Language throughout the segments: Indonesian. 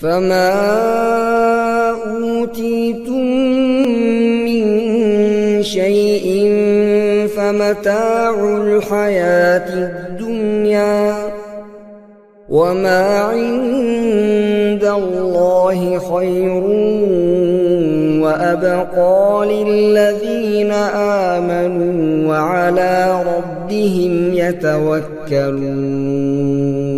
فما أوتيتم من شيء فمتاع الحياة الدنيا وما عند الله خير وأبقى للذين آمنوا وعلى ربهم يتوكلون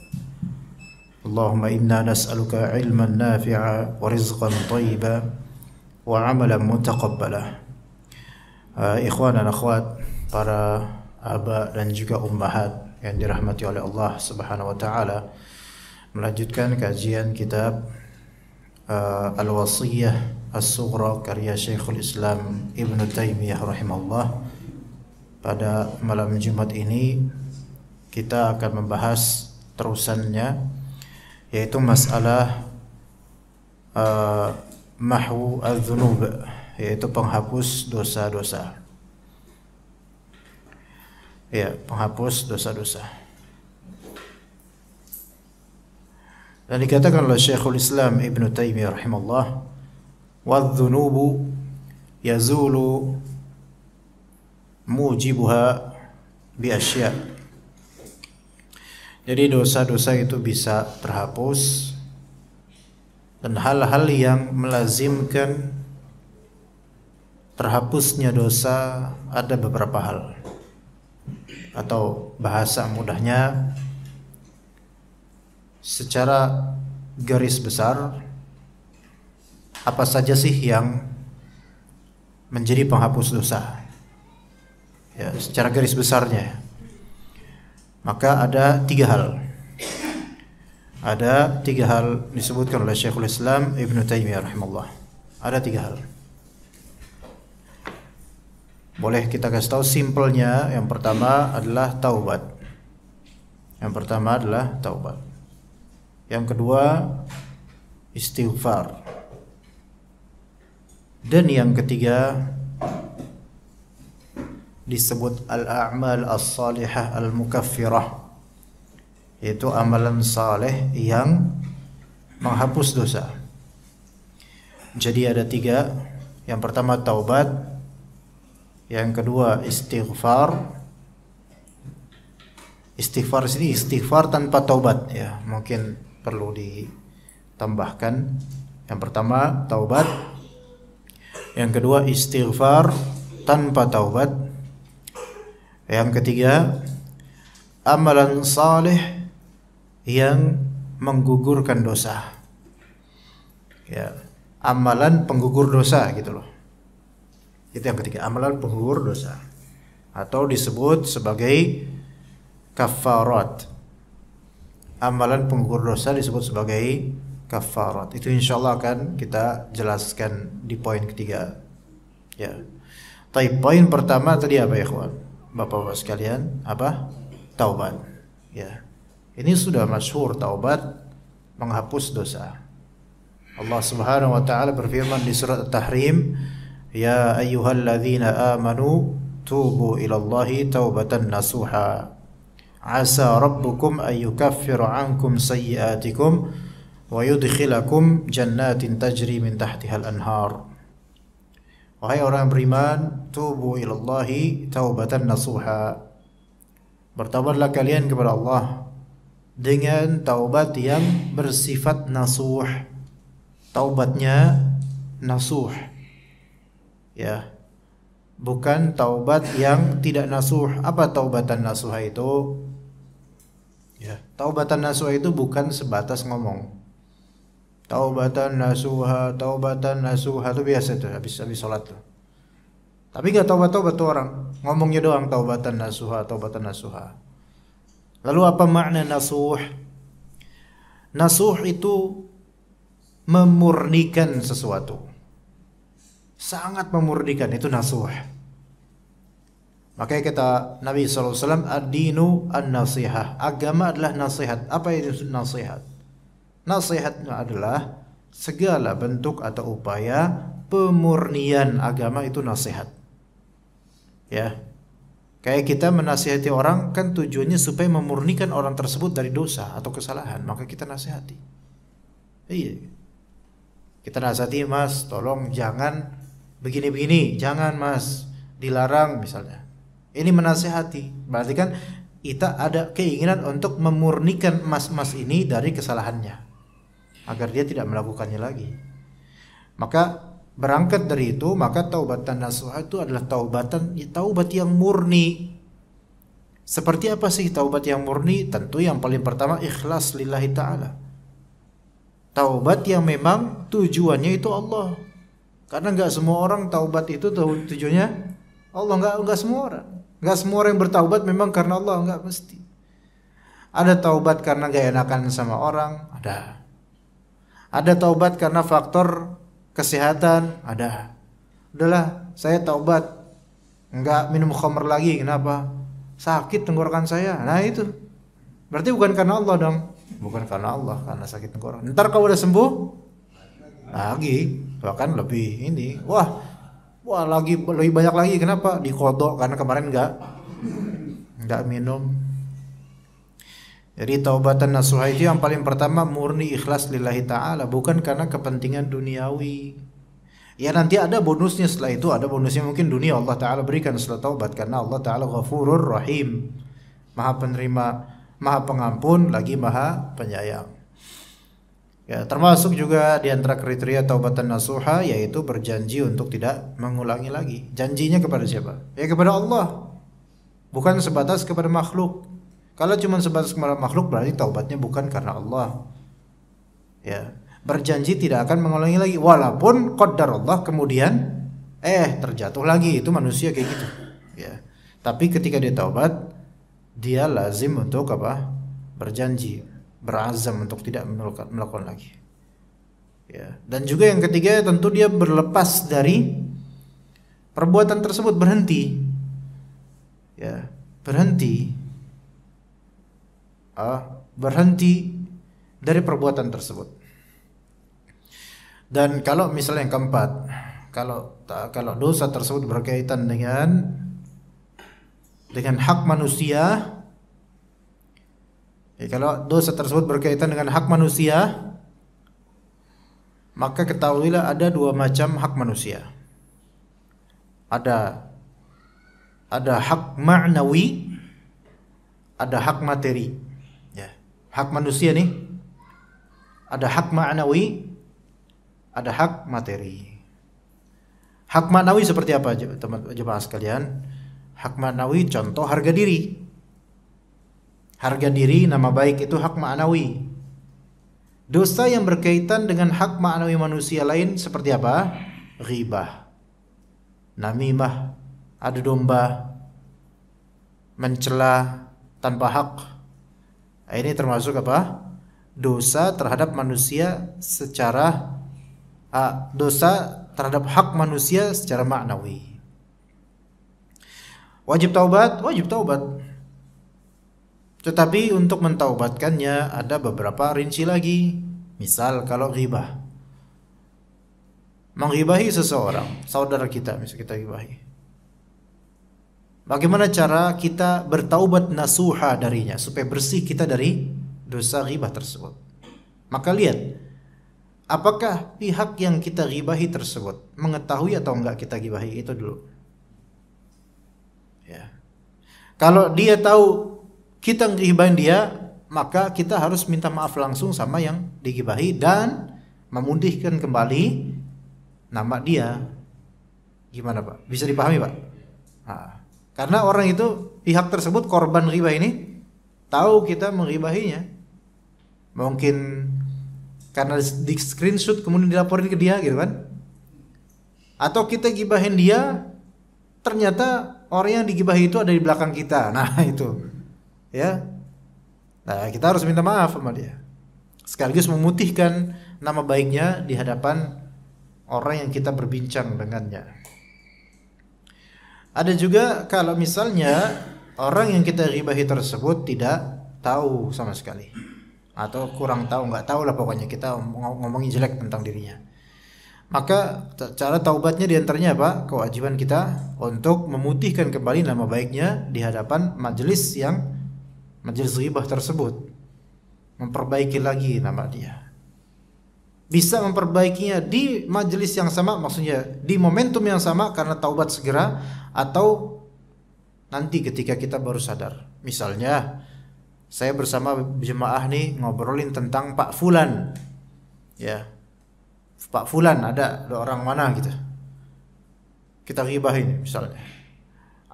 اللهم إنا نسألك علما نافعا ورزقا طيبا وعملا متقبلا Ikhwan dan akhwat para abah dan juga ummahat yang dirahmati oleh Allah Subhanahu wa taala melanjutkan kajian kitab uh, Al-Wasiyah As-Sughra karya Syekhul Islam Ibnu Taimiyah rahimahullah pada malam Jumat ini kita akan membahas terusannya yaitu masalah uh, mahwu al-dhunub yaitu penghapus dosa-dosa. Ya, penghapus dosa-dosa. Dan dikatakan oleh Syekhul Islam Ibn Taimiyah rahimahullah, وَالذُّنُوبُ يَزُولُ mujibuha bi asya jadi dosa-dosa itu bisa terhapus dan hal-hal yang melazimkan terhapusnya dosa ada beberapa hal atau bahasa mudahnya secara garis besar apa saja sih yang menjadi penghapus dosa ya secara garis besarnya maka ada tiga hal. Ada tiga hal disebutkan oleh Syekhul Islam Ibn Taimiyah rahimahullah. Ada tiga hal. Boleh kita kasih tahu simpelnya yang pertama adalah taubat. Yang pertama adalah taubat. Yang kedua istighfar. Dan yang ketiga disebut al-a'mal as-salihah al-mukaffirah yaitu amalan saleh yang menghapus dosa. Jadi ada tiga. Yang pertama taubat, yang kedua istighfar. Istighfar sini istighfar tanpa taubat ya, mungkin perlu ditambahkan. Yang pertama taubat, yang kedua istighfar tanpa taubat, yang ketiga, amalan saleh yang menggugurkan dosa. Ya, amalan penggugur dosa gitu loh. Itu yang ketiga, amalan penggugur dosa atau disebut sebagai kafarat. Amalan penggugur dosa disebut sebagai kafarat. Itu insya Allah akan kita jelaskan di poin ketiga. Ya. Tapi poin pertama tadi apa ya, kawan? Bapak-bapak sekalian, apa? Taubat. Ya. Ini sudah masyhur taubat menghapus dosa. Allah Subhanahu wa taala berfirman di surat tahrim "Ya ayyuhalladzina amanu tubu ilallahi taubatan nasuha." Asa rabbukum ayyukaffiru ankum sayyi'atikum wa yudkhilakum jannatin tajri min tahtihal anhar. Wahai orang beriman, tubu ilallahi taubatan nasuha. Bertaubatlah kalian kepada Allah dengan taubat yang bersifat nasuh. Taubatnya nasuh. Ya. Bukan taubat yang tidak nasuh. Apa taubatan nasuha itu? Ya, taubatan nasuha itu bukan sebatas ngomong taubatan nasuha taubatan nasuha itu biasa tuh habis habis sholat tuh tapi nggak taubat taubat tuh orang ngomongnya doang taubatan nasuha taubatan nasuha lalu apa makna nasuh nasuh itu memurnikan sesuatu sangat memurnikan itu nasuh makanya kata Nabi saw adinu an-nasihah agama adalah nasihat apa itu nasihat Nasihatnya adalah segala bentuk atau upaya pemurnian agama itu nasihat. Ya. Kayak kita menasihati orang kan tujuannya supaya memurnikan orang tersebut dari dosa atau kesalahan, maka kita nasihati. Iya. Kita nasihati, "Mas, tolong jangan begini-begini, jangan Mas, dilarang misalnya." Ini menasihati. Berarti kan kita ada keinginan untuk memurnikan Mas-Mas ini dari kesalahannya agar dia tidak melakukannya lagi. Maka berangkat dari itu, maka taubatan nasuha itu adalah taubatan ya, taubat yang murni. Seperti apa sih taubat yang murni? Tentu yang paling pertama ikhlas lillahi taala. Taubat yang memang tujuannya itu Allah. Karena nggak semua orang taubat itu tujuannya Allah nggak nggak semua orang. Nggak semua orang yang bertaubat memang karena Allah nggak mesti. Ada taubat karena gak enakan sama orang, ada ada taubat karena faktor kesehatan, ada. Udahlah, saya taubat. Enggak minum khamr lagi, kenapa? Sakit tenggorokan saya. Nah, itu. Berarti bukan karena Allah dong. Bukan karena Allah, karena sakit tenggorokan. Ntar kau udah sembuh lagi, bahkan lebih ini. Wah, wah lagi lebih banyak lagi. Kenapa? Dikodok karena kemarin enggak enggak minum jadi taubatan nasuha itu yang paling pertama murni ikhlas lillahi ta'ala Bukan karena kepentingan duniawi Ya nanti ada bonusnya setelah itu Ada bonusnya mungkin dunia Allah ta'ala berikan setelah taubat Karena Allah ta'ala ghafurur rahim Maha penerima, maha pengampun lagi maha penyayang Ya, termasuk juga di antara kriteria taubatan nasuha yaitu berjanji untuk tidak mengulangi lagi. Janjinya kepada siapa? Ya kepada Allah. Bukan sebatas kepada makhluk. Kalau cuma sebatas makhluk berarti taubatnya bukan karena Allah. Ya, berjanji tidak akan mengulangi lagi walaupun qadar Allah kemudian eh terjatuh lagi itu manusia kayak gitu. Ya. Tapi ketika dia taubat dia lazim untuk apa? berjanji, berazam untuk tidak melakukan lagi. Ya. Dan juga yang ketiga tentu dia berlepas dari perbuatan tersebut berhenti. Ya, berhenti uh, berhenti dari perbuatan tersebut. Dan kalau misalnya yang keempat, kalau kalau dosa tersebut berkaitan dengan dengan hak manusia, ya kalau dosa tersebut berkaitan dengan hak manusia, maka ketahuilah ada dua macam hak manusia. Ada ada hak ma'nawi, ada hak materi hak manusia nih ada hak ma'nawi ada hak materi hak ma'nawi seperti apa teman teman jemaah sekalian hak ma'nawi contoh harga diri harga diri nama baik itu hak ma'nawi dosa yang berkaitan dengan hak ma'nawi manusia lain seperti apa ghibah namimah adu domba mencela tanpa hak ini termasuk apa? Dosa terhadap manusia secara uh, dosa terhadap hak manusia secara maknawi. Wajib taubat, wajib taubat. Tetapi untuk mentaubatkannya ada beberapa rinci lagi. Misal kalau ghibah. Menghibahi seseorang, saudara kita misal kita hibahi. Bagaimana cara kita bertaubat nasuha darinya supaya bersih kita dari dosa ghibah tersebut. Maka lihat apakah pihak yang kita ghibahi tersebut mengetahui atau enggak kita ghibahi itu dulu. Ya. Kalau dia tahu kita nghibahin dia, maka kita harus minta maaf langsung sama yang digibahi dan memundihkan kembali nama dia. Gimana Pak? Bisa dipahami Pak? Nah. Karena orang itu pihak tersebut korban riba ini tahu kita mengribahinya. Mungkin karena di screenshot kemudian dilaporin ke dia gitu kan. Atau kita gibahin dia ternyata orang yang digibahi itu ada di belakang kita. Nah, itu. Ya. Nah, kita harus minta maaf sama dia. Sekaligus memutihkan nama baiknya di hadapan orang yang kita berbincang dengannya. Ada juga kalau misalnya orang yang kita ribahi tersebut tidak tahu sama sekali atau kurang tahu nggak tahu lah pokoknya kita ngomongin jelek tentang dirinya maka cara taubatnya diantaranya apa kewajiban kita untuk memutihkan kembali nama baiknya di hadapan majelis yang majelis ribah tersebut memperbaiki lagi nama dia bisa memperbaikinya di majelis yang sama, maksudnya di momentum yang sama karena taubat segera atau nanti ketika kita baru sadar. Misalnya saya bersama jemaah nih ngobrolin tentang Pak Fulan. Ya. Pak Fulan ada, ada orang mana gitu. Kita ribahin misalnya.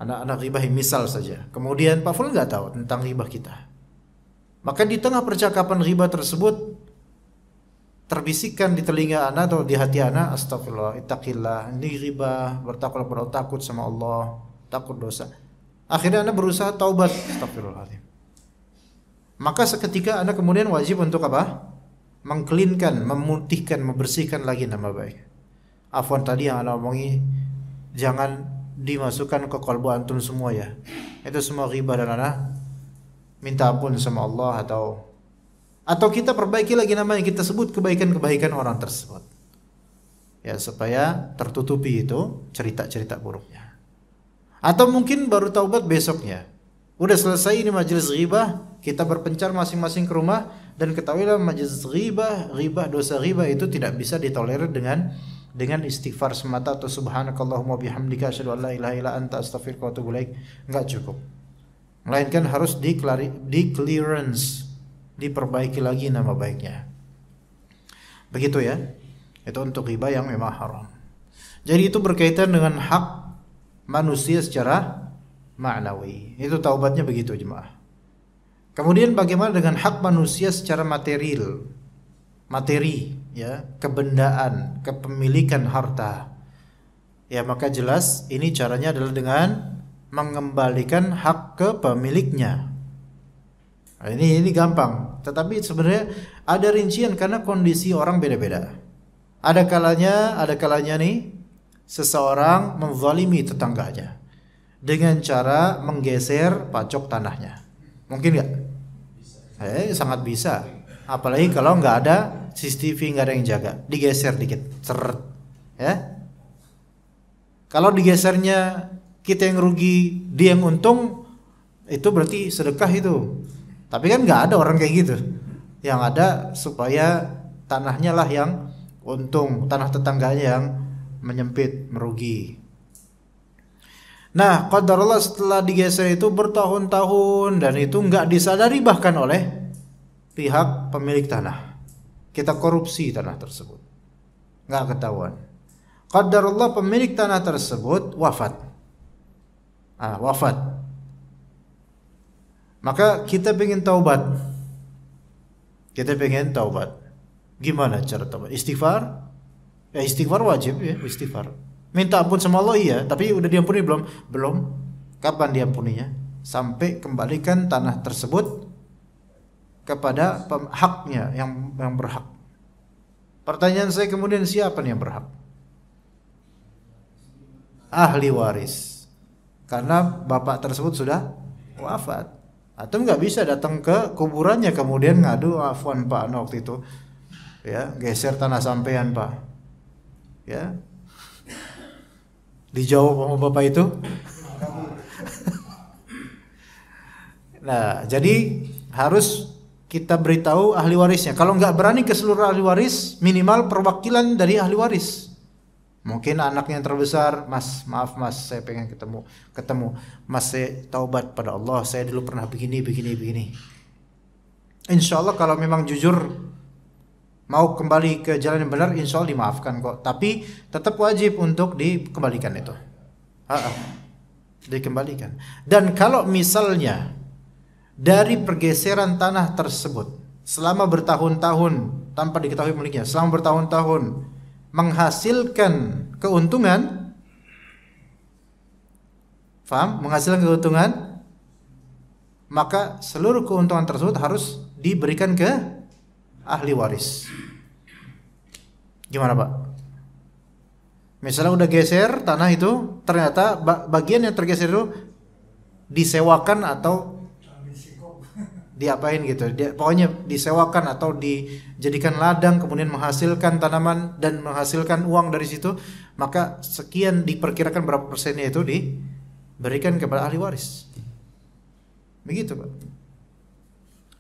Anak-anak ribahin misal saja. Kemudian Pak Fulan nggak tahu tentang ribah kita. Maka di tengah percakapan riba tersebut terbisikkan di telinga anak atau di hati anak astagfirullah itakillah ini riba bertakwa kepada takut sama Allah takut dosa akhirnya anak berusaha taubat astagfirullahaladzim maka seketika anak kemudian wajib untuk apa mengklinkan memutihkan membersihkan lagi nama baik afwan tadi yang anak omongi jangan dimasukkan ke kolbu antum semua ya itu semua riba dan anak minta ampun sama Allah atau atau kita perbaiki lagi nama yang kita sebut kebaikan-kebaikan orang tersebut ya supaya tertutupi itu cerita-cerita buruknya atau mungkin baru taubat besoknya udah selesai ini majelis ghibah kita berpencar masing-masing ke rumah dan ketahuilah majelis ghibah ghibah dosa ghibah itu tidak bisa ditolerir dengan dengan istighfar semata atau subhanakallahumma bihamdika asyhadu an la ilaha illa anta astaghfiruka wa atubu enggak cukup melainkan harus di di clearance diperbaiki lagi nama baiknya. Begitu ya. Itu untuk riba yang memang haram. Jadi itu berkaitan dengan hak manusia secara maknawi. Itu taubatnya begitu jemaah. Kemudian bagaimana dengan hak manusia secara material? Materi, ya, kebendaan, kepemilikan harta. Ya, maka jelas ini caranya adalah dengan mengembalikan hak kepemiliknya. pemiliknya. Nah, ini ini gampang, tetapi sebenarnya ada rincian karena kondisi orang beda-beda. Ada kalanya, ada kalanya nih seseorang menzalimi tetangganya dengan cara menggeser pacok tanahnya. Mungkin nggak? Eh, sangat bisa. Apalagi kalau nggak ada CCTV nggak ada yang jaga, digeser dikit, ceret, ya. Kalau digesernya kita yang rugi, dia yang untung, itu berarti sedekah itu. Tapi kan nggak ada orang kayak gitu. Yang ada supaya tanahnya lah yang untung, tanah tetangganya yang menyempit, merugi. Nah, qadarullah setelah digeser itu bertahun-tahun dan itu nggak disadari bahkan oleh pihak pemilik tanah. Kita korupsi tanah tersebut. Nggak ketahuan. Qadarullah pemilik tanah tersebut wafat. Ah, wafat maka kita pengen taubat. Kita pengen taubat. Gimana cara taubat? Istighfar? Ya istighfar wajib ya, istighfar. Minta ampun sama Allah iya, tapi udah diampuni belum? Belum. Kapan diampuninya? Sampai kembalikan tanah tersebut kepada haknya yang yang berhak. Pertanyaan saya kemudian siapa nih yang berhak? Ahli waris. Karena bapak tersebut sudah wafat atau nggak bisa datang ke kuburannya kemudian ngadu afwan pak no waktu itu ya geser tanah sampean pak ya dijawab sama bapak itu nah jadi harus kita beritahu ahli warisnya kalau nggak berani ke seluruh ahli waris minimal perwakilan dari ahli waris Mungkin anaknya yang terbesar, Mas, maaf Mas, saya pengen ketemu, ketemu. Mas, saya taubat pada Allah, saya dulu pernah begini, begini, begini. Insya Allah kalau memang jujur mau kembali ke jalan yang benar, insya Allah dimaafkan kok. Tapi tetap wajib untuk dikembalikan itu. Ha -ha. Dikembalikan. Dan kalau misalnya dari pergeseran tanah tersebut selama bertahun-tahun tanpa diketahui miliknya, selama bertahun-tahun menghasilkan keuntungan Faham? Menghasilkan keuntungan maka seluruh keuntungan tersebut harus diberikan ke ahli waris. Gimana, Pak? Misalnya udah geser tanah itu, ternyata bagian yang tergeser itu disewakan atau diapain gitu dia pokoknya disewakan atau dijadikan ladang kemudian menghasilkan tanaman dan menghasilkan uang dari situ maka sekian diperkirakan berapa persennya itu diberikan kepada ahli waris begitu pak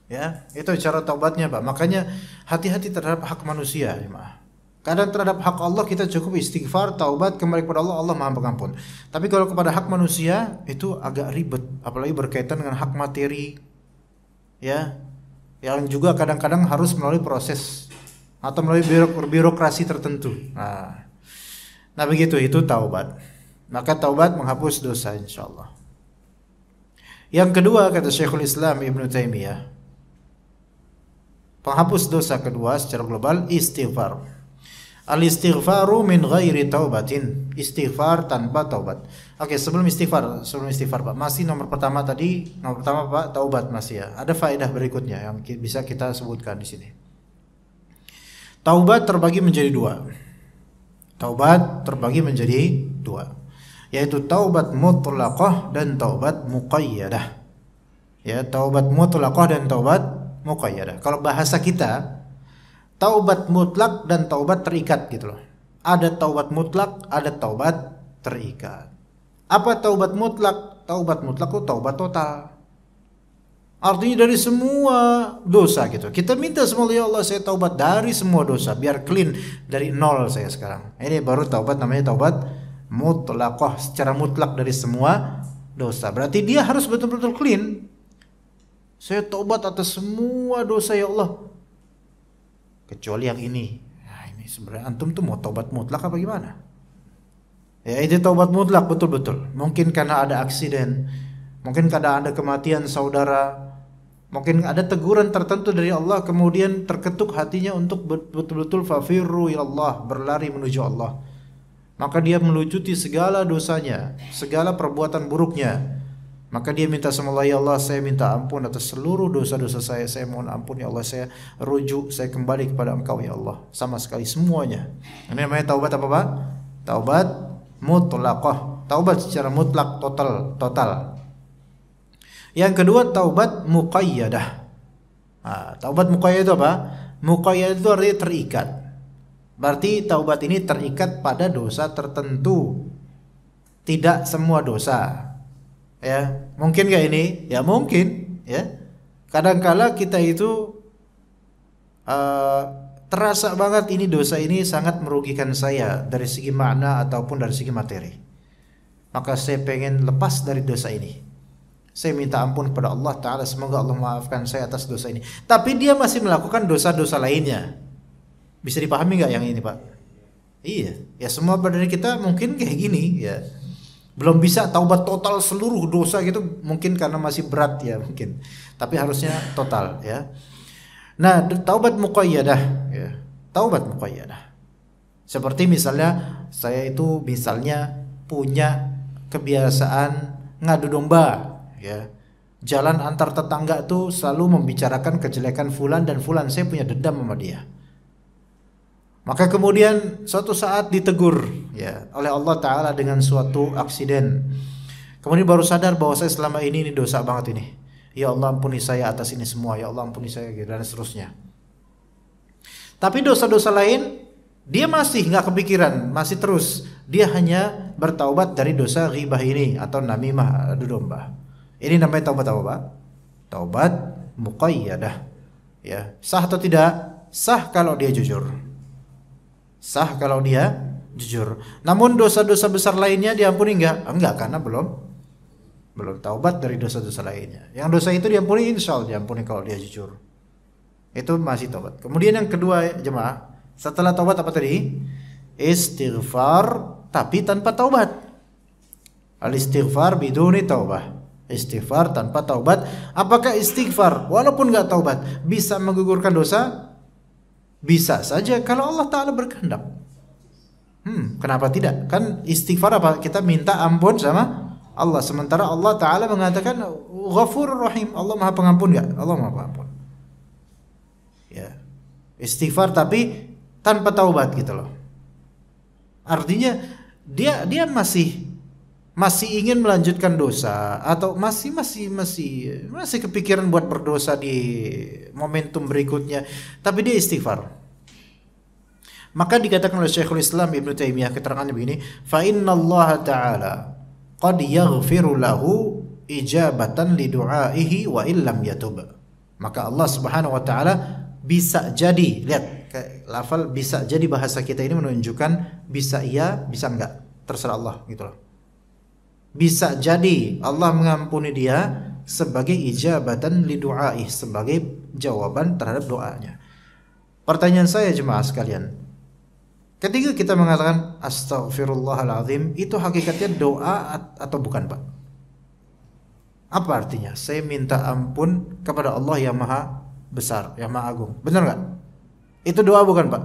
ya itu cara taubatnya pak makanya hati-hati terhadap hak manusia ya, kadang terhadap hak Allah kita cukup istighfar taubat kembali kepada Allah Allah maha pengampun tapi kalau kepada hak manusia itu agak ribet apalagi berkaitan dengan hak materi ya yang juga kadang-kadang harus melalui proses atau melalui birokrasi tertentu. Nah, nah begitu itu taubat. Maka taubat menghapus dosa insya Allah. Yang kedua kata Syekhul Islam Ibn Taimiyah, penghapus dosa kedua secara global istighfar. Al istighfaru min ghairi taubatin. Istighfar tanpa taubat. Oke, sebelum istighfar, sebelum istighfar Pak. Masih nomor pertama tadi, nomor pertama Pak taubat masih ya. Ada faedah berikutnya yang bisa kita sebutkan di sini. Taubat terbagi menjadi dua. Taubat terbagi menjadi dua, yaitu taubat mutlaqah dan taubat muqayyadah. Ya, taubat mutlaqah dan taubat muqayyadah. Kalau bahasa kita taubat mutlak dan taubat terikat gitu loh. Ada taubat mutlak, ada taubat terikat. Apa taubat mutlak? Taubat mutlak itu taubat total. Artinya dari semua dosa gitu. Kita minta semua ya Allah saya taubat dari semua dosa biar clean dari nol saya sekarang. Ini baru taubat namanya taubat mutlakoh secara mutlak dari semua dosa. Berarti dia harus betul-betul clean. Saya taubat atas semua dosa ya Allah kecuali yang ini nah, ini sebenarnya antum tuh mau taubat mutlak apa gimana ya itu taubat mutlak betul-betul mungkin karena ada aksiden mungkin karena ada kematian saudara mungkin ada teguran tertentu dari Allah kemudian terketuk hatinya untuk betul-betul fafirru ya Allah berlari menuju Allah maka dia melucuti segala dosanya segala perbuatan buruknya maka dia minta Allah, ya Allah saya minta ampun atas seluruh dosa-dosa saya. Saya mohon ampun ya Allah saya rujuk saya kembali kepada Engkau ya Allah. Sama sekali semuanya. Ini namanya taubat apa Pak? Taubat mutlaqah. Taubat secara mutlak total total. Yang kedua taubat muqayyadah. Nah, taubat muqayyadah itu apa? Muqayyadah itu artinya terikat. Berarti taubat ini terikat pada dosa tertentu. Tidak semua dosa. Ya, mungkin gak ini? Ya mungkin, ya. Kadangkala kita itu uh, terasa banget ini dosa ini sangat merugikan saya dari segi makna ataupun dari segi materi. Maka saya pengen lepas dari dosa ini. Saya minta ampun kepada Allah Ta'ala Semoga Allah maafkan saya atas dosa ini Tapi dia masih melakukan dosa-dosa lainnya Bisa dipahami nggak yang ini Pak? Iya, ya semua badan kita mungkin kayak gini ya belum bisa taubat total seluruh dosa gitu mungkin karena masih berat ya mungkin tapi harusnya total ya nah taubat muqayyadah ya taubat muqayyadah seperti misalnya saya itu misalnya punya kebiasaan ngadu domba ya jalan antar tetangga tuh selalu membicarakan kejelekan fulan dan fulan saya punya dendam sama dia maka kemudian suatu saat ditegur ya oleh Allah taala dengan suatu aksiden. Kemudian baru sadar bahwa saya selama ini ini dosa banget ini. Ya Allah ampuni saya atas ini semua, ya Allah ampuni saya gitu, dan seterusnya. Tapi dosa-dosa lain dia masih nggak kepikiran, masih terus. Dia hanya bertaubat dari dosa ghibah ini atau namimah adu domba. Ini namanya taubat apa, Pak? Taubat muqayyadah. Ya, sah atau tidak? Sah kalau dia jujur sah kalau dia jujur. Namun dosa-dosa besar lainnya diampuni enggak? Enggak karena belum belum taubat dari dosa-dosa lainnya. Yang dosa itu diampuni insya Allah diampuni kalau dia jujur. Itu masih taubat. Kemudian yang kedua jemaah, setelah taubat apa tadi? Istighfar tapi tanpa taubat. Al istighfar biduni taubat. Istighfar tanpa taubat. Apakah istighfar walaupun nggak taubat bisa menggugurkan dosa? Bisa saja kalau Allah Ta'ala berkehendak. Hmm, kenapa tidak? Kan istighfar apa? Kita minta ampun sama Allah. Sementara Allah Ta'ala mengatakan ghafur rahim. Allah maha pengampun gak? Allah maha pengampun. Ya. Istighfar tapi tanpa taubat gitu loh. Artinya dia dia masih masih ingin melanjutkan dosa atau masih masih masih masih kepikiran buat berdosa di momentum berikutnya tapi dia istighfar maka dikatakan oleh Syekhul Islam Ibn Taimiyah keterangannya begini, fa innallaha ta'ala qad yaghfiru lahu ijabatan li du'aihi wa illam yatub. Maka Allah Subhanahu wa taala bisa jadi, lihat lafal bisa jadi bahasa kita ini menunjukkan bisa iya, bisa enggak. Terserah Allah gitu loh. Bisa jadi Allah mengampuni dia sebagai ijabatan li du'aihi, sebagai jawaban terhadap doanya. Pertanyaan saya jemaah sekalian, Ketika kita mengatakan astaghfirullahaladzim itu hakikatnya doa atau bukan, Pak? Apa artinya? Saya minta ampun kepada Allah yang Maha Besar, yang Maha Agung. Benar nggak? Itu doa bukan, Pak?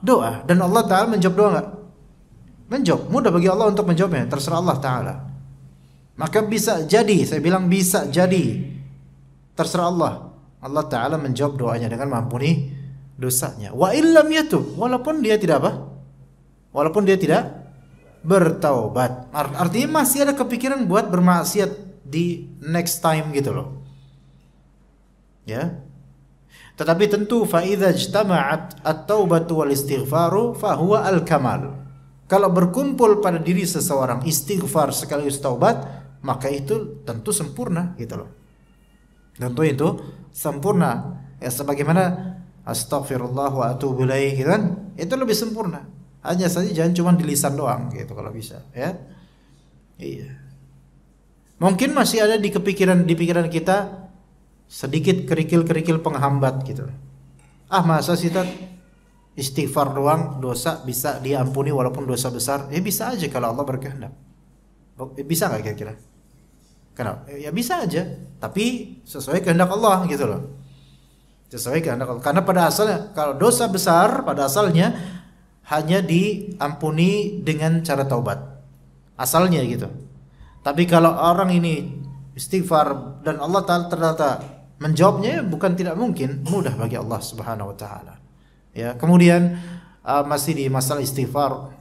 Doa. Dan Allah Ta'ala menjawab doa nggak? Menjawab. Mudah bagi Allah untuk menjawabnya. Terserah Allah Ta'ala. Maka bisa jadi, saya bilang bisa jadi. Terserah Allah. Allah Ta'ala menjawab doanya dengan mampuni dosanya. Wa illam yatub, walaupun dia tidak apa? Walaupun dia tidak bertaubat. Artinya masih ada kepikiran buat bermaksiat di next time gitu loh. Ya. Tetapi tentu faidah idza ijtama'at at-taubatu wal istighfaru fa huwa al-kamal. Kalau berkumpul pada diri seseorang istighfar sekaligus taubat, maka itu tentu sempurna gitu loh. Tentu itu sempurna. Ya sebagaimana astaghfirullah wa atubu ilaihi gitu kan itu lebih sempurna hanya saja jangan cuma di lisan doang gitu kalau bisa ya iya mungkin masih ada di kepikiran di pikiran kita sedikit kerikil-kerikil penghambat gitu ah masa sih tak istighfar doang dosa bisa diampuni walaupun dosa besar ya bisa aja kalau Allah berkehendak ya, bisa nggak kira-kira kenapa ya bisa aja tapi sesuai kehendak Allah gitu loh sesuai kehendak Allah. Karena pada asalnya kalau dosa besar pada asalnya hanya diampuni dengan cara taubat. Asalnya gitu. Tapi kalau orang ini istighfar dan Allah taala ternyata menjawabnya bukan tidak mungkin, mudah bagi Allah Subhanahu wa taala. Ya, kemudian uh, masih di masalah istighfar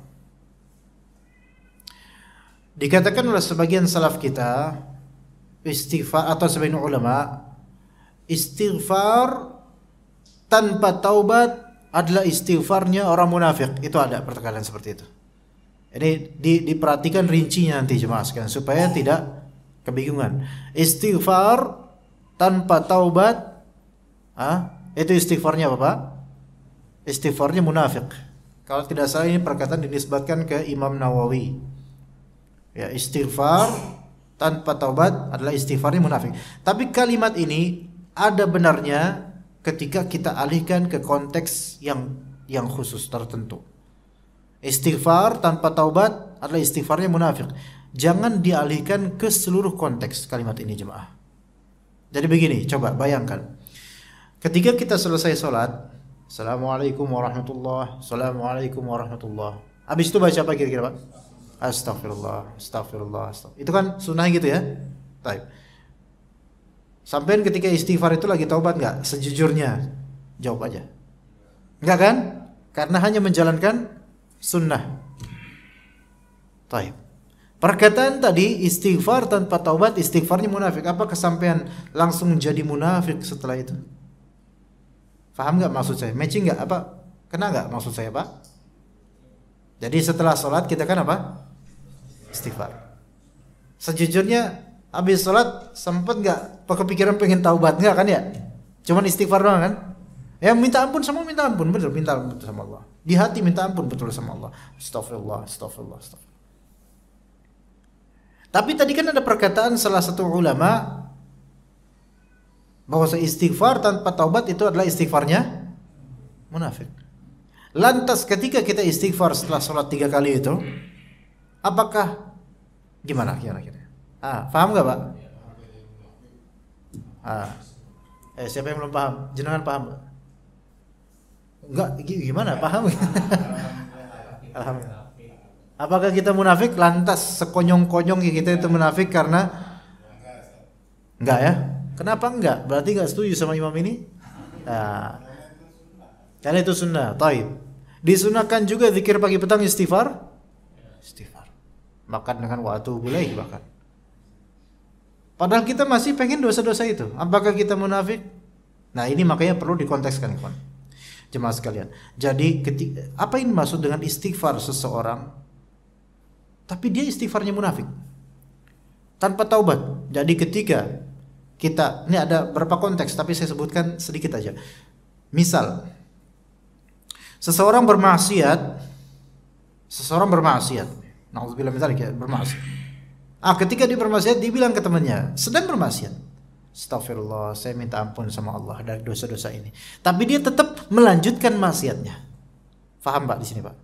dikatakan oleh sebagian salaf kita istighfar atau sebagian ulama istighfar tanpa taubat adalah istighfarnya orang munafik. Itu ada pertengkaran seperti itu. Ini di, diperhatikan rincinya nanti jemaah supaya tidak kebingungan. Istighfar tanpa taubat ah, itu istighfarnya apa pak? Istighfarnya munafik. Kalau tidak salah ini perkataan dinisbatkan ke Imam Nawawi. Ya, istighfar tanpa taubat adalah istighfarnya munafik. Tapi kalimat ini ada benarnya ketika kita alihkan ke konteks yang yang khusus tertentu. Istighfar tanpa taubat adalah istighfarnya munafik. Jangan dialihkan ke seluruh konteks kalimat ini jemaah. Jadi begini, coba bayangkan. Ketika kita selesai sholat, Assalamualaikum warahmatullahi wabarakatuh. Assalamualaikum warahmatullahi wabarakatuh. Habis itu baca apa kira-kira Pak? Astagfirullah, astagfirullah, astagfirullah. Itu kan sunnah gitu ya? Baik. Sampai ketika istighfar itu lagi taubat nggak? Sejujurnya, jawab aja. Nggak kan? Karena hanya menjalankan sunnah. Taib. Perkataan tadi istighfar tanpa taubat istighfarnya munafik. Apa kesampaian langsung jadi munafik setelah itu? Faham nggak maksud saya? Matching nggak apa? Kena nggak maksud saya pak? Jadi setelah sholat kita kan apa? Istighfar. Sejujurnya habis sholat sempet nggak kepikiran pengen taubat nggak kan ya cuman istighfar doang kan ya minta ampun sama minta ampun betul minta ampun sama Allah di hati minta ampun betul sama Allah stop astagfirullah astagfirullah tapi tadi kan ada perkataan salah satu ulama bahwa istighfar tanpa taubat itu adalah istighfarnya munafik. Lantas ketika kita istighfar setelah sholat tiga kali itu, apakah gimana kira-kira? Ah, paham gak pak? Ah. Eh, siapa yang belum paham? Jenengan paham gak? Enggak, gimana? Paham? Alhamdulillah. Apakah kita munafik lantas sekonyong-konyong kita itu munafik karena enggak ya? Kenapa enggak? Berarti enggak setuju sama imam ini? Nah, karena itu sunnah. Taib. Disunahkan juga zikir pagi petang istighfar. Istighfar. Makan dengan waktu bulai bahkan. Padahal kita masih pengen dosa-dosa itu. Apakah kita munafik? Nah ini makanya perlu dikontekskan kawan. Jemaah sekalian. Jadi ketika, apa yang dimaksud dengan istighfar seseorang? Tapi dia istighfarnya munafik. Tanpa taubat. Jadi ketika kita, ini ada berapa konteks tapi saya sebutkan sedikit aja. Misal, seseorang bermaksiat, seseorang bermaksiat, Nah, misalnya, bermaksiat Ah, ketika dia bermaksiat dibilang ke temannya, sedang bermaksiat. Astagfirullah, saya minta ampun sama Allah dari dosa-dosa ini. Tapi dia tetap melanjutkan maksiatnya. Faham Pak di sini, Pak?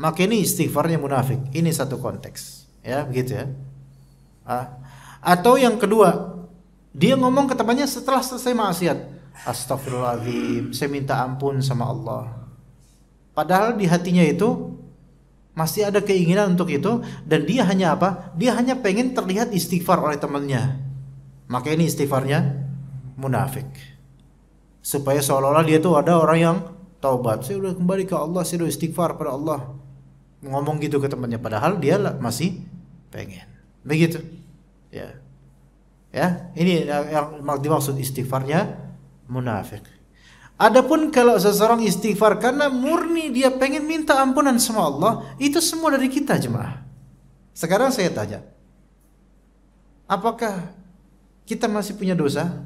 Maka ini istighfarnya munafik. Ini satu konteks. Ya, begitu ya. Ah. Atau yang kedua, dia ngomong ke temannya setelah selesai maksiat. Astagfirullahaladzim, saya minta ampun sama Allah. Padahal di hatinya itu masih ada keinginan untuk itu dan dia hanya apa? Dia hanya pengen terlihat istighfar oleh temannya. Maka ini istighfarnya munafik. Supaya seolah-olah dia tuh ada orang yang taubat. Saya udah kembali ke Allah, saya udah istighfar pada Allah. Ngomong gitu ke temannya padahal dia masih pengen. Begitu. Ya. Ya, ini yang dimaksud istighfarnya munafik. Adapun kalau seseorang istighfar karena murni dia pengen minta ampunan sama Allah, itu semua dari kita jemaah. Sekarang saya tanya, apakah kita masih punya dosa?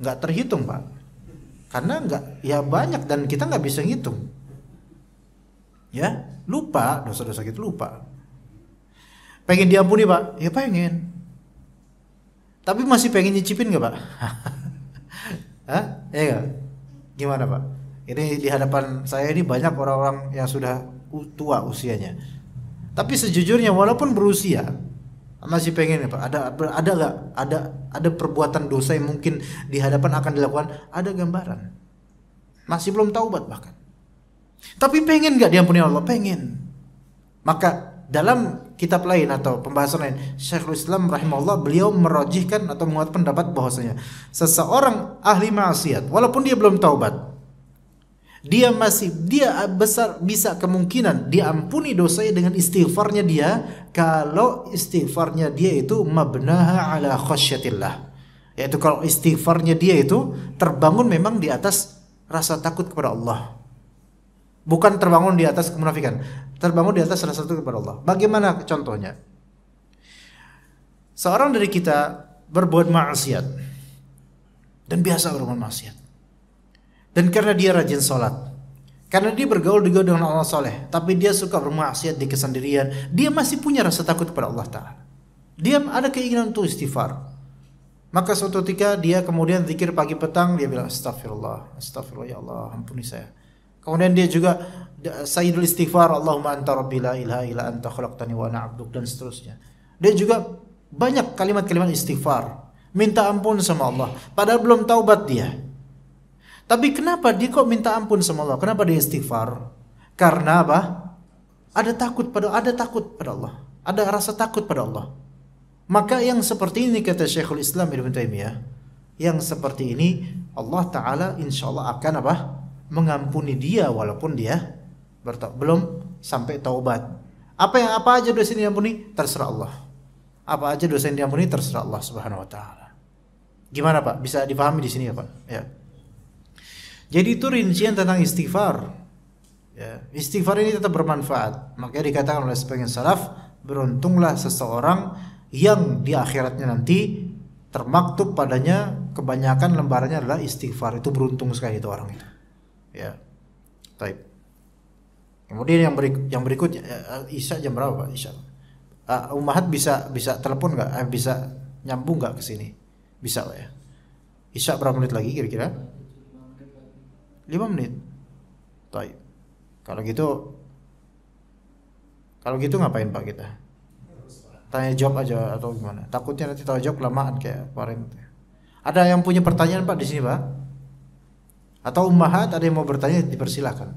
Nggak terhitung pak, karena nggak ya banyak dan kita nggak bisa ngitung. Ya lupa dosa-dosa kita lupa. Pengen diampuni pak? Ya pengen. Tapi masih pengen nyicipin nggak pak? Hah? Ya enggak? Gimana Pak? Ini di hadapan saya ini banyak orang-orang yang sudah tua usianya. Tapi sejujurnya walaupun berusia masih pengen ya Pak, ada ada nggak ada ada perbuatan dosa yang mungkin di hadapan akan dilakukan, ada gambaran. Masih belum taubat bahkan. Tapi pengen nggak diampuni Allah? Pengen. Maka dalam kitab lain atau pembahasan lain Syekhul Islam rahimahullah beliau merojihkan atau menguat pendapat bahwasanya seseorang ahli maksiat walaupun dia belum taubat dia masih dia besar bisa kemungkinan diampuni dosanya dengan istighfarnya dia kalau istighfarnya dia itu mabnaha ala khasyatillah yaitu kalau istighfarnya dia itu terbangun memang di atas rasa takut kepada Allah bukan terbangun di atas kemunafikan terbangun di atas salah satu kepada Allah bagaimana contohnya seorang dari kita berbuat maksiat dan biasa berbuat maksiat dan karena dia rajin sholat karena dia bergaul juga dengan Allah soleh tapi dia suka bermaksiat di kesendirian dia masih punya rasa takut kepada Allah Ta'ala dia ada keinginan untuk istighfar maka suatu ketika dia kemudian zikir pagi petang dia bilang astagfirullah, astagfirullah ya Allah, ampuni saya. Kemudian dia juga Sayyidul Istighfar, Allahumma anta rabbila ilaha anta khalaqtani wa dan seterusnya. Dia juga banyak kalimat-kalimat istighfar, minta ampun sama Allah padahal belum taubat dia. Tapi kenapa dia kok minta ampun sama Allah? Kenapa dia istighfar? Karena apa? Ada takut pada ada takut pada Allah. Ada rasa takut pada Allah. Maka yang seperti ini kata Syekhul Islam Ibnu Taimiyah, yang seperti ini Allah taala insyaallah akan apa? mengampuni dia walaupun dia bertobat belum sampai taubat. Apa yang apa aja dosa yang diampuni terserah Allah. Apa aja dosa yang diampuni terserah Allah Subhanahu wa taala. Gimana Pak? Bisa dipahami di sini ya Pak? Ya. Jadi itu rincian tentang istighfar. Ya. Istighfar ini tetap bermanfaat. Makanya dikatakan oleh sebagian salaf, beruntunglah seseorang yang di akhiratnya nanti termaktub padanya kebanyakan lembarannya adalah istighfar. Itu beruntung sekali itu orang itu ya type kemudian yang berik yang berikutnya eh, isya jam berapa pak isya uh, ah, umahat bisa bisa telepon nggak eh, bisa nyambung nggak ke sini bisa lah ya isya berapa menit lagi kira-kira 5 menit type kalau gitu kalau gitu ngapain pak kita tanya jawab aja atau gimana takutnya nanti tahu jawab kelamaan kayak kemarin ada yang punya pertanyaan pak di sini pak atau ummahat ada yang mau bertanya dipersilahkan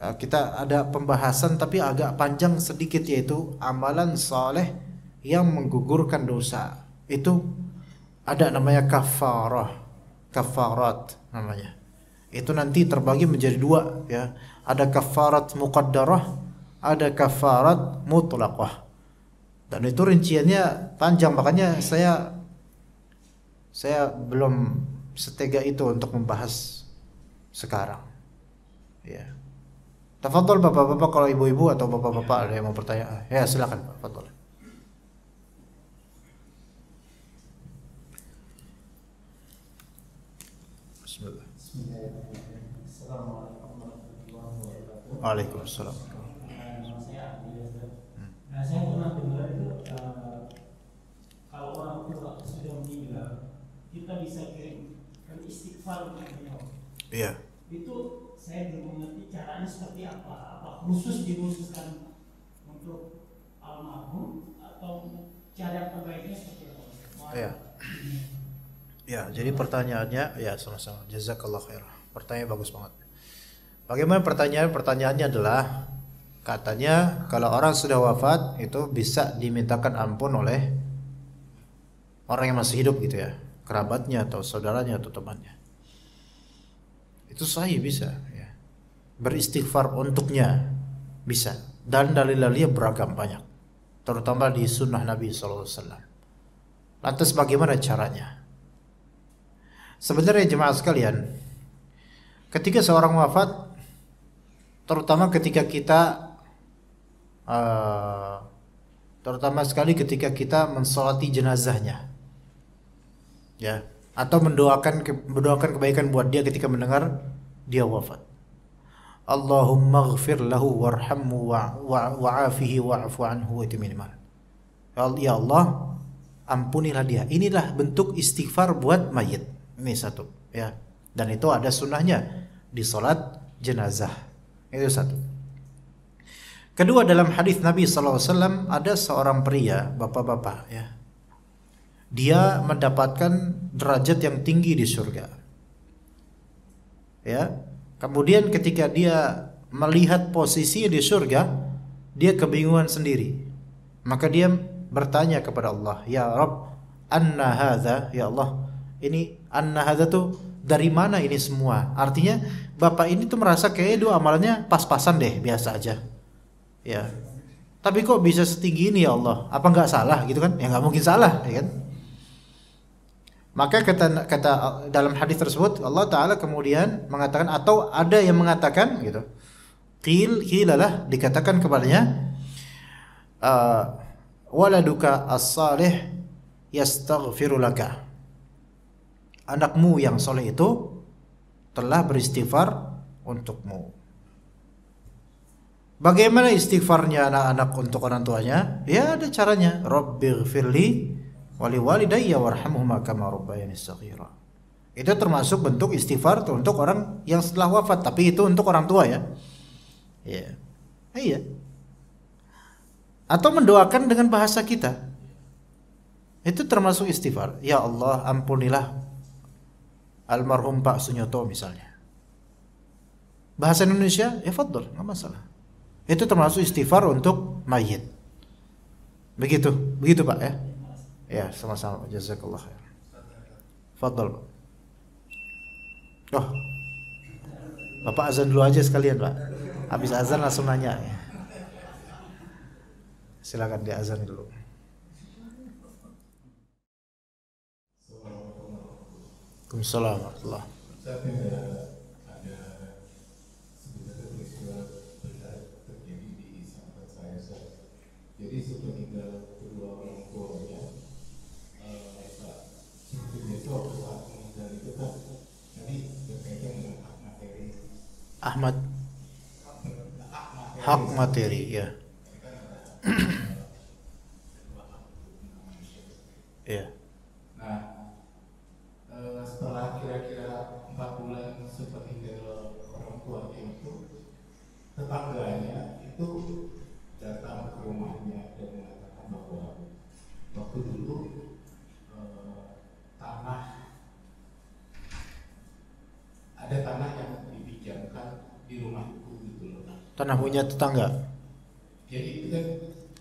ya, kita ada pembahasan tapi agak panjang sedikit yaitu amalan soleh yang menggugurkan dosa itu ada namanya kafarah kafarat namanya itu nanti terbagi menjadi dua ya ada kafarat muqaddarah ada kafarat mutlaqah dan itu rinciannya panjang makanya saya saya belum setega itu untuk membahas sekarang. Ya. Tafadhol Bapak-bapak kalau ibu-ibu atau Bapak-bapak ada yang mau bertanya. Ya, silakan Pak Fadhol. Waalaikumsalam. Hmm. Nah, saya pernah dengar itu eh, kalau orang tua kita bisa kirimkan istighfar untuk beliau. Iya. Itu saya belum mengerti caranya seperti apa. Apa khusus dibutuhkan untuk almarhum atau cara terbaiknya seperti apa? Iya. Ya, jadi pertanyaannya ya sama-sama. Jazakallah khair. Pertanyaan bagus banget. Bagaimana pertanyaan? Pertanyaannya adalah katanya kalau orang sudah wafat itu bisa dimintakan ampun oleh orang yang masih hidup gitu ya kerabatnya atau saudaranya atau temannya. Itu sahih bisa ya. Beristighfar untuknya bisa. Dan dalil-dalilnya beragam banyak. Terutama di sunnah Nabi SAW. Lantas bagaimana caranya? Sebenarnya jemaah sekalian, ketika seorang wafat, terutama ketika kita uh, terutama sekali ketika kita mensolati jenazahnya ya atau mendoakan ke, mendoakan kebaikan buat dia ketika mendengar dia wafat. Allahumma ghafir lahu warhamhu wa, wa, wa afihi wa afu anhu itu minimal. Ya Allah, ampunilah dia. Inilah bentuk istighfar buat mayit. Ini satu, ya. Dan itu ada sunnahnya di salat jenazah. Itu satu. Kedua dalam hadis Nabi SAW ada seorang pria, bapak-bapak ya, dia mendapatkan derajat yang tinggi di surga. Ya. Kemudian ketika dia melihat posisi di surga, dia kebingungan sendiri. Maka dia bertanya kepada Allah, "Ya Rabb, anna nahada Ya Allah, ini anna nahada tuh dari mana ini semua? Artinya Bapak ini tuh merasa kayak doa amalannya pas-pasan deh, biasa aja. Ya. Tapi kok bisa setinggi ini ya Allah? Apa nggak salah gitu kan? Ya nggak mungkin salah, ya kan? Maka kata kata uh, dalam hadis tersebut Allah taala kemudian mengatakan atau ada yang mengatakan gitu. Qil qilalah dikatakan kepadanya uh, waladuka as-salih yastaghfiru laka. Anakmu yang soleh itu telah beristighfar untukmu. Bagaimana istighfarnya anak-anak untuk orang tuanya? Ya ada caranya. Rabbighfirli wali walidayya warhamhuma kama rabbayani saghira. Itu termasuk bentuk istighfar untuk orang yang setelah wafat, tapi itu untuk orang tua ya. Iya. Yeah. Iya. Atau mendoakan dengan bahasa kita. Itu termasuk istighfar. Ya Allah, ampunilah almarhum Pak Sunyoto misalnya. Bahasa Indonesia, ya fadl, nggak masalah. Itu termasuk istighfar untuk mayit. Begitu, begitu Pak ya. Ya, sama-sama. Jazakallah khair. Fadal. Oh. Bapak azan dulu aja sekalian, Pak. Habis azan langsung nanya. Ya. Silakan dia azan dulu. Assalamualaikum warahmatullahi Jadi sebelum Ahmad hak materi ya ya tanah punya tetangga. Jadi itu kan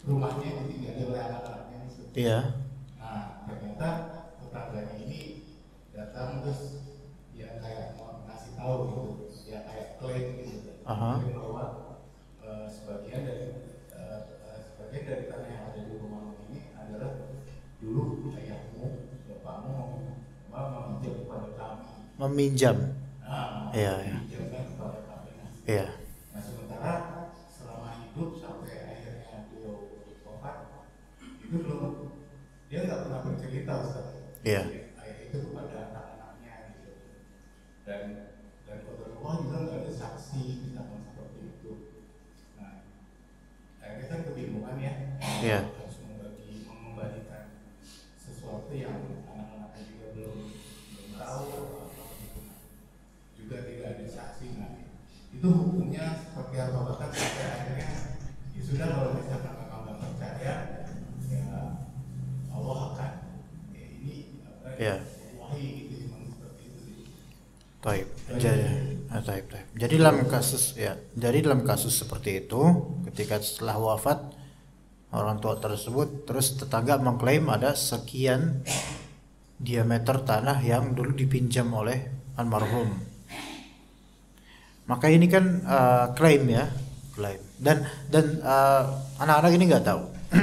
rumahnya itu ada oleh anak-anaknya. Iya. Nah ternyata tetangganya ini datang terus ya kayak mau ngasih tahu gitu, ya kayak klaim gitu. Aha. Klaim bahwa uh, sebagian dari uh, sebagian dari tanah yang ada di rumahmu ini adalah dulu ayahmu, bapakmu meminjam kepada kami. Meminjam. Ah, iya iya. Iya. dulunya seperti apa bahkan sampai akhirnya ya sudah kalau misalkan kakak nggak percaya ya Allah akan ya ini apa ya. wahyu gitu memang seperti itu. Taib. Jadi, ya, ya. Ah, taib, taib. Jadi dalam kasus ya, jadi dalam kasus seperti itu, ketika setelah wafat orang tua tersebut, terus tetangga mengklaim ada sekian diameter tanah yang dulu dipinjam oleh almarhum maka ini kan uh, klaim ya, klaim. Dan dan eh, anak-anak uh, anak ini nggak tahu.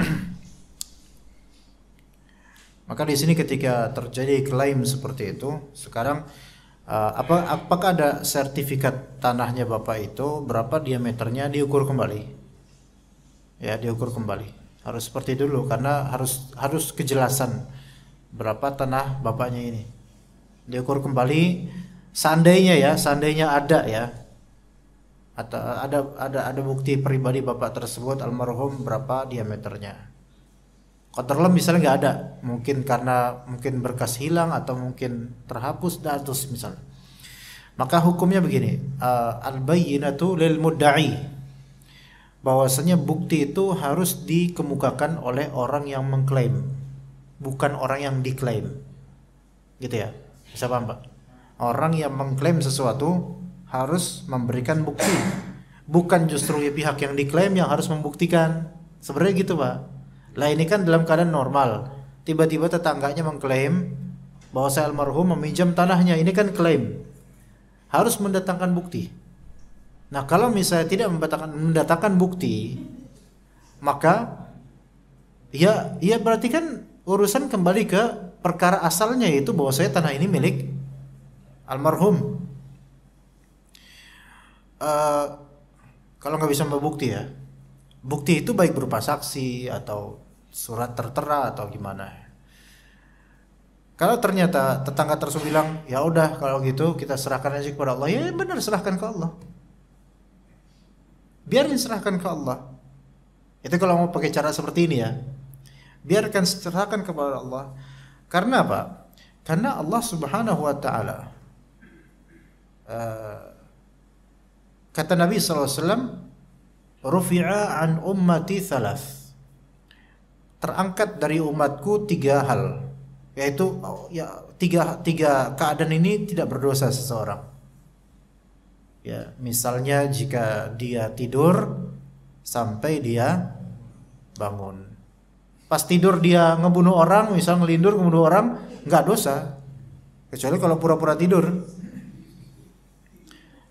Maka di sini ketika terjadi klaim seperti itu, sekarang uh, apa apakah ada sertifikat tanahnya Bapak itu berapa diameternya diukur kembali? Ya, diukur kembali. Harus seperti dulu karena harus harus kejelasan berapa tanah bapaknya ini. Diukur kembali seandainya ya, seandainya ada ya atau ada ada ada bukti pribadi bapak tersebut almarhum berapa diameternya kotorlem misalnya nggak ada mungkin karena mungkin berkas hilang atau mungkin terhapus datus misalnya maka hukumnya begini uh, eh, al bayyinatu lil mudda'i bahwasanya bukti itu harus dikemukakan oleh orang yang mengklaim bukan orang yang diklaim gitu ya bisa paham Pak orang yang mengklaim sesuatu harus memberikan bukti bukan justru pihak yang diklaim yang harus membuktikan sebenarnya gitu pak lah ini kan dalam keadaan normal tiba-tiba tetangganya mengklaim bahwa saya almarhum meminjam tanahnya ini kan klaim harus mendatangkan bukti nah kalau misalnya tidak mendatangkan, mendatangkan bukti maka ya ya berarti kan urusan kembali ke perkara asalnya yaitu bahwa saya tanah ini milik almarhum Eh, kalau nggak bisa membukti ya bukti itu baik berupa saksi atau surat tertera atau gimana kalau ternyata tetangga tersebut bilang ya udah kalau gitu kita serahkan aja kepada Allah ya, ya benar serahkan ke Allah biarin serahkan ke Allah itu kalau mau pakai cara seperti ini ya biarkan serahkan kepada Allah karena apa karena Allah subhanahu wa taala uh, Kata Nabi SAW, Rufi'a an ummati thalath. Terangkat dari umatku tiga hal. Yaitu ya, tiga, tiga keadaan ini tidak berdosa seseorang. Ya, misalnya jika dia tidur sampai dia bangun. Pas tidur dia ngebunuh orang, misal ngelindur ngebunuh orang, nggak dosa. Kecuali kalau pura-pura tidur.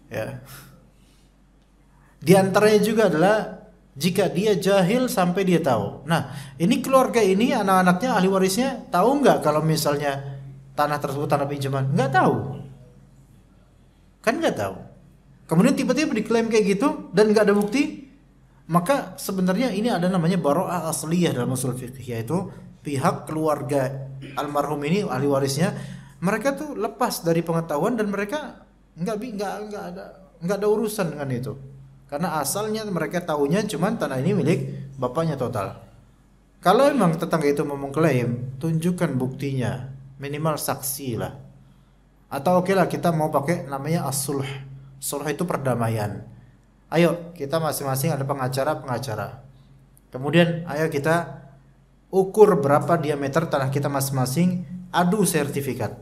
Ya. Di antaranya juga adalah jika dia jahil sampai dia tahu. Nah, ini keluarga ini anak-anaknya ahli warisnya tahu nggak kalau misalnya tanah tersebut tanah pinjaman? Nggak tahu. Kan nggak tahu. Kemudian tiba-tiba diklaim kayak gitu dan nggak ada bukti, maka sebenarnya ini ada namanya baro'ah asliyah dalam usul fikih yaitu pihak keluarga almarhum ini ahli warisnya mereka tuh lepas dari pengetahuan dan mereka nggak nggak nggak ada nggak ada urusan dengan itu karena asalnya mereka tahunya cuman tanah ini milik bapaknya total. Kalau memang tetangga itu mau mengklaim, tunjukkan buktinya, minimal saksi lah. Atau oke okay lah kita mau pakai namanya as-sulh. Sulh itu perdamaian. Ayo kita masing-masing ada pengacara-pengacara. Kemudian ayo kita ukur berapa diameter tanah kita masing-masing, adu sertifikat.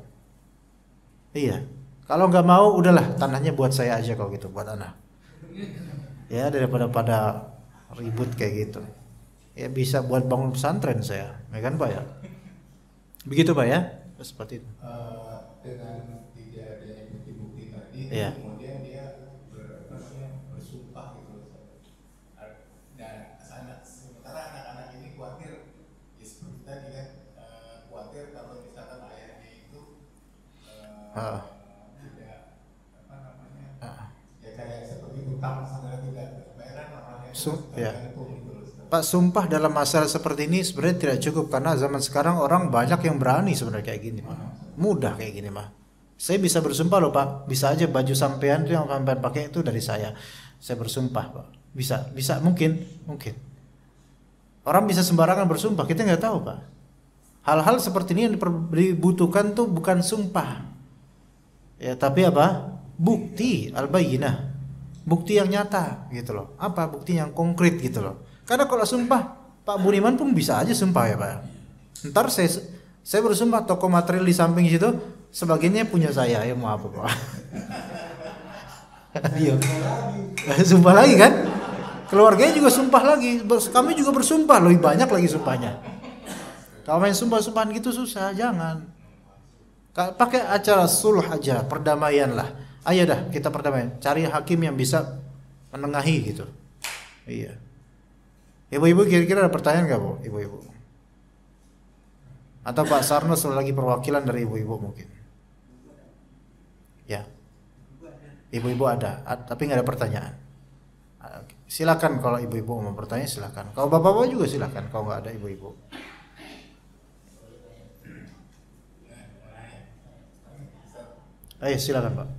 Iya. Kalau nggak mau, udahlah tanahnya buat saya aja kalau gitu, buat anak ya daripada pada ribut kayak gitu ya bisa buat bangun pesantren saya ya kan pak ya begitu pak ya seperti itu uh, dengan tidak adanya bukti-bukti tadi yeah. kemudian dia ber, bersumpah gitu dan anak sementara anak-anak ini khawatir ya seperti tadi kan uh, khawatir kalau misalkan ayahnya itu uh, uh. ya. Gitu Pak sumpah dalam masalah seperti ini sebenarnya tidak cukup karena zaman sekarang orang banyak yang berani sebenarnya kayak gini mah. Mudah kayak gini mah. Saya bisa bersumpah loh Pak, bisa aja baju sampean tuh yang sampean pakai itu dari saya. Saya bersumpah Pak. Bisa, bisa mungkin, mungkin. Orang bisa sembarangan bersumpah, kita nggak tahu Pak. Hal-hal seperti ini yang dibutuhkan tuh bukan sumpah. Ya, tapi apa? Bukti al-bayyinah bukti yang nyata gitu loh apa bukti yang konkret gitu loh karena kalau sumpah Pak Budiman pun bisa aja sumpah ya Pak ntar saya saya bersumpah toko material di samping situ sebagainya punya saya ya mau apa Pak Iya. sumpah lagi kan keluarganya juga sumpah lagi kami juga bersumpah lebih banyak lagi sumpahnya kalau main sumpah-sumpahan gitu susah jangan pakai acara suluh aja perdamaian lah ayo ah, iya dah kita perdamaian cari hakim yang bisa menengahi gitu iya ibu-ibu kira-kira ada pertanyaan nggak bu ibu-ibu atau Pak Sarno selalu lagi perwakilan dari ibu-ibu mungkin ya ibu-ibu ada tapi nggak ada pertanyaan ah, silakan kalau ibu-ibu mau bertanya silakan kalau bapak-bapak juga silakan kalau nggak ada ibu-ibu Ayo eh, silakan Pak.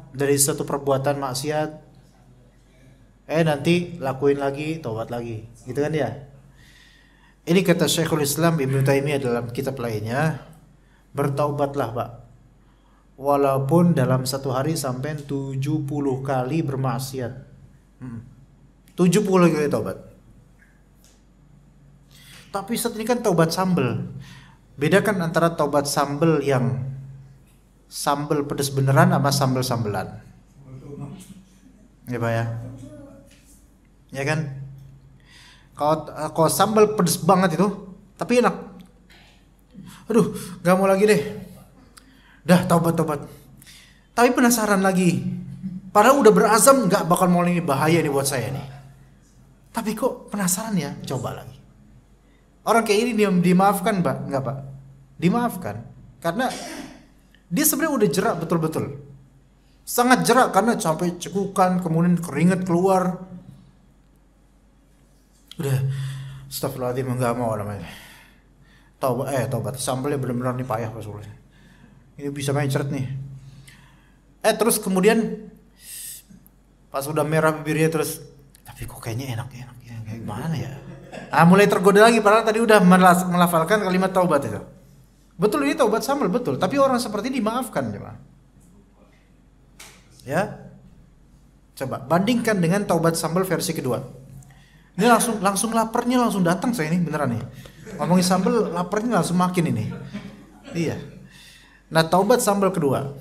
dari satu perbuatan maksiat eh nanti lakuin lagi tobat lagi gitu kan ya ini kata Syekhul Islam Ibnu Taimiyah dalam kitab lainnya bertaubatlah pak walaupun dalam satu hari sampai 70 kali bermaksiat hmm. 70 kali taubat tapi saat ini kan taubat sambel bedakan antara taubat sambel yang Sambel pedes beneran sama sambel sambelan ya pak ya ya kan kalau kalau sambel pedes banget itu tapi enak aduh nggak mau lagi deh dah taubat taubat tapi penasaran lagi padahal udah berazam nggak bakal mau ini bahaya nih buat saya nih tapi kok penasaran ya coba lagi orang kayak ini dimaafkan mbak nggak pak dimaafkan karena dia sebenarnya udah jerak betul-betul. Sangat jerak karena sampai cekukan, kemudian keringat keluar. Udah, astagfirullahaladzim, enggak mau namanya. Taubat, eh taubat, sambelnya benar-benar nih payah pas Ini bisa main cerit nih. Eh terus kemudian pas udah merah bibirnya terus tapi kok kayaknya enak enak ya kayak gimana ya ah mulai tergoda lagi padahal tadi udah melafalkan kalimat taubat itu Betul ini taubat sambal betul, tapi orang seperti ini dimaafkan jemaah. Ya. Coba bandingkan dengan taubat sambal versi kedua. Ini langsung langsung laparnya langsung datang saya ini beneran nih. Ngomongin sambal laparnya langsung makin ini. Iya. Nah, taubat sambal kedua.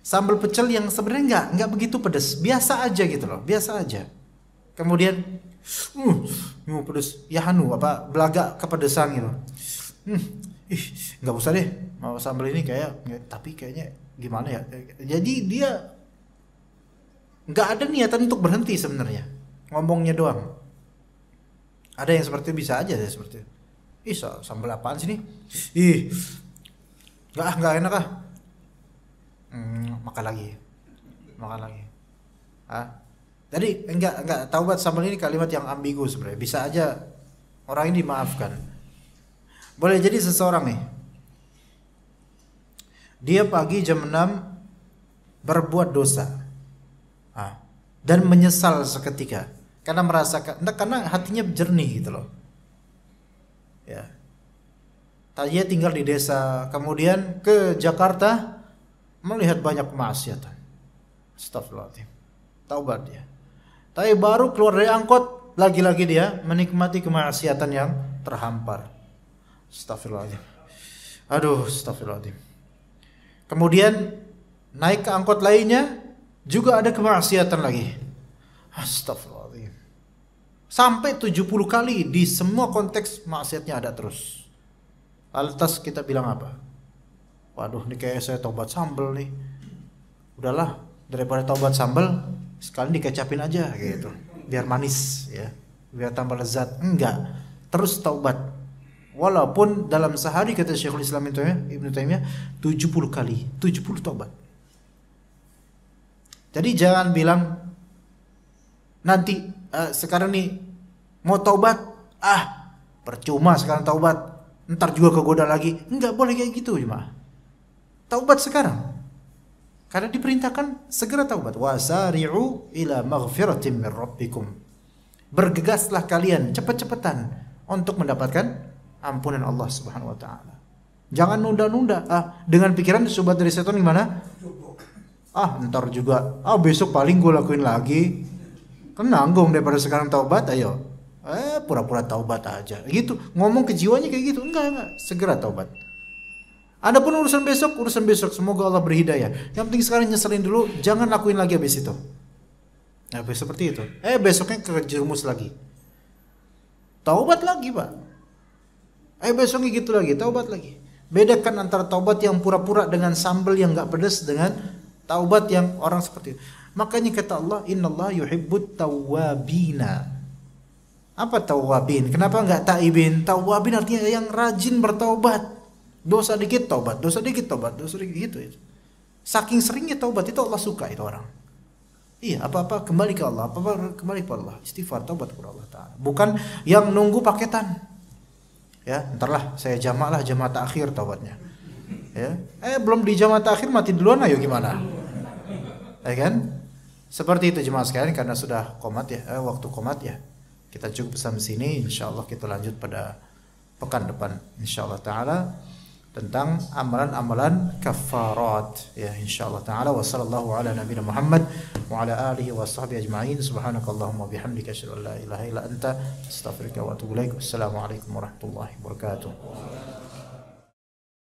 Sambal pecel yang sebenarnya nggak nggak begitu pedes, biasa aja gitu loh, biasa aja. Kemudian uh, pedes, ya hanu apa belaga kepedesan gitu. Hmm, ih, nggak usah deh mau sambal ini kayak ya, tapi kayaknya gimana ya jadi dia nggak ada niatan untuk berhenti sebenarnya ngomongnya doang ada yang seperti bisa aja ya seperti ih sambal apaan sini ih nggak ah nggak enak ah hmm, makan lagi makan lagi ah tadi enggak enggak taubat sambal ini kalimat yang ambigu sebenarnya bisa aja orang ini dimaafkan boleh jadi seseorang nih dia pagi jam 6 berbuat dosa nah, dan menyesal seketika karena merasa karena hatinya jernih gitu loh ya dia tinggal di desa kemudian ke Jakarta melihat banyak maksiatan astagfirullahaladzim taubat dia tapi baru keluar dari angkot lagi-lagi dia menikmati kemaksiatan yang terhampar astagfirullahaladzim aduh astagfirullahaladzim Kemudian naik ke angkot lainnya juga ada kemaksiatan lagi. Astagfirullahaladzim. Sampai 70 kali di semua konteks maksiatnya ada terus. Altas kita bilang apa? Waduh ini kayak saya tobat sambel nih. Udahlah daripada tobat sambel sekali dikecapin aja gitu. Biar manis ya. Biar tambah lezat. Enggak. Terus taubat Walaupun dalam sehari kata Syekhul Islam itu ya Ibnu Taimiyah 70 kali, 70 tobat. Jadi jangan bilang nanti uh, sekarang nih mau taubat, ah percuma sekarang taubat, ntar juga kegoda lagi. Enggak boleh kayak gitu, Ma. Taubat sekarang. Karena diperintahkan segera taubat. Wasari'u ila maghfiratin min rabbikum. Bergegaslah kalian cepat-cepatan untuk mendapatkan ampunan Allah Subhanahu wa taala. Jangan nunda-nunda ah dengan pikiran sobat dari setan gimana? Ah, ntar juga. Ah, besok paling gue lakuin lagi. Kan nanggung daripada sekarang taubat, ayo. Eh, pura-pura taubat aja. Gitu. Ngomong ke jiwanya kayak gitu. Enggak, enggak. Segera taubat. pun urusan besok, urusan besok semoga Allah berhidayah. Yang penting sekarang nyeselin dulu, jangan lakuin lagi habis itu. Nah, seperti itu. Eh, besoknya kejerumus lagi. Taubat lagi, Pak. Eh besoknya gitu lagi, taubat lagi. Bedakan antara taubat yang pura-pura dengan sambal yang gak pedes dengan taubat yang orang seperti itu. Makanya kata Allah, Inna Allah yuhibbut tawabina. Apa tawabin? Kenapa nggak taibin? Tawabin artinya yang rajin bertaubat. Dosa dikit taubat, dosa dikit taubat, dosa dikit gitu. itu. Saking seringnya taubat itu Allah suka itu orang. Iya, apa-apa kembali ke Allah, apa-apa kembali ke Allah. Istighfar, taubat kepada Allah Ta'ala. Bukan yang nunggu paketan ya entarlah saya jamak lah jamaah takhir taubatnya ya eh belum di jamaah takhir mati duluan ayo gimana ya kan seperti itu jemaah sekalian karena sudah komat ya eh, waktu komat ya kita cukup sampai sini insyaallah kita lanjut pada pekan depan insyaallah taala tentang amalan-amalan kafarat ya insyaallah taala wa sallallahu ala nabiyina Muhammad wa ala alihi wa sahbihi ajma'in subhanakallahumma bihamdika asyhadu an la ilaha illa anta astaghfiruka wa atubu ilaik assalamu alaikum warahmatullahi wabarakatuh